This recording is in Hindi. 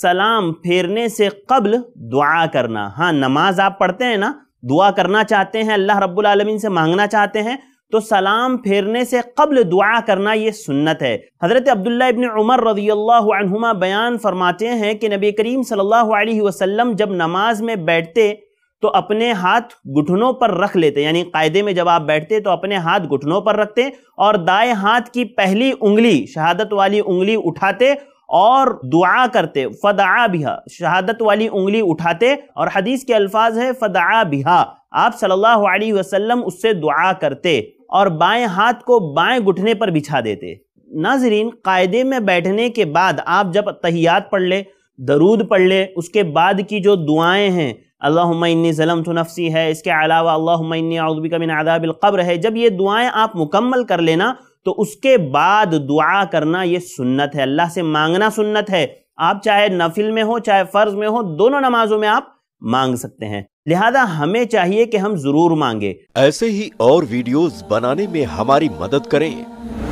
सलाम फेरने से कबल दुआ करना हाँ नमाज आप पढ़ते हैं ना दुआ करना चाहते हैं अल्लाह रब्बुल आलमीन से मांगना चाहते हैं तो सलाम फेरने से कबल दुआ करना ये सुन्नत है हज़रत अब्दुल्ला इबन उमर रजी बयान फरमाते हैं कि नबी करीम सल्लल्लाहु अलैहि वसल्लम जब नमाज में बैठते तो अपने हाथ घुटनों पर रख लेते यानी कायदे में जब आप बैठते तो अपने हाथ घुटनों पर रखते और दाएं हाथ की पहली उंगली शहादत वाली उंगली उठाते और दुआ करते फ़दा बिहा शहादत वाली उंगली उठाते और हदीस के अल्फाज है फ़दा बिहा आप सल्लल्लाहु अलैहि वसल्लम उससे दुआ करते और बाएं हाथ को बाएं घुटने पर बिछा देते नाजरीन कायदे में बैठने के बाद आप जब तहियात पढ़ ले दरूद पढ़ ले उसके बाद की जो दुआएं हैं अल्लाहनी ज़लम तो नफसी है इसके अलावा अल्लाहनी अउबिका मिन क़ब्र है जब ये दुआएं आप मुकम्मल कर लेना तो उसके बाद दुआ करना ये सुन्नत है अल्लाह से मांगना सुन्नत है आप चाहे नफिल में हो चाहे फ़र्ज़ में हो दोनों नमाजों में आप मांग सकते हैं लिहाजा हमें चाहिए कि हम ज़रूर मांगे ऐसे ही और वीडियोस बनाने में हमारी मदद करें